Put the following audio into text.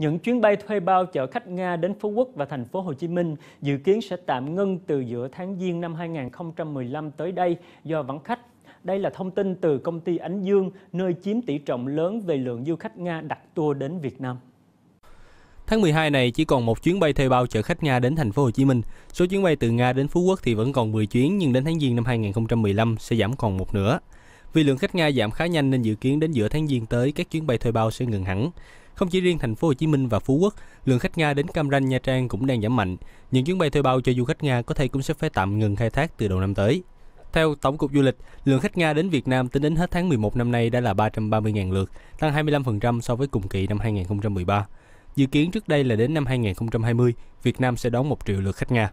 Những chuyến bay thuê bao chở khách Nga đến Phú Quốc và thành phố Hồ Chí Minh dự kiến sẽ tạm ngưng từ giữa tháng Giêng năm 2015 tới đây do vắng khách. Đây là thông tin từ công ty Ánh Dương, nơi chiếm tỷ trọng lớn về lượng du khách Nga đặt tour đến Việt Nam. Tháng 12 này chỉ còn một chuyến bay thuê bao chở khách Nga đến thành phố Hồ Chí Minh. Số chuyến bay từ Nga đến Phú Quốc thì vẫn còn 10 chuyến nhưng đến tháng Giêng năm 2015 sẽ giảm còn một nửa. Vì lượng khách Nga giảm khá nhanh nên dự kiến đến giữa tháng Giêng tới các chuyến bay thuê bao sẽ ngừng hẳn. Không chỉ riêng thành phố Hồ Chí Minh và Phú Quốc, lượng khách Nga đến Cam Ranh, Nha Trang cũng đang giảm mạnh. Những chuyến bay thuê bao cho du khách Nga có thể cũng sẽ phải tạm ngừng khai thác từ đầu năm tới. Theo Tổng cục Du lịch, lượng khách Nga đến Việt Nam tính đến hết tháng 11 năm nay đã là 330.000 lượt, tăng 25% so với cùng kỳ năm 2013. Dự kiến trước đây là đến năm 2020, Việt Nam sẽ đón 1 triệu lượt khách Nga.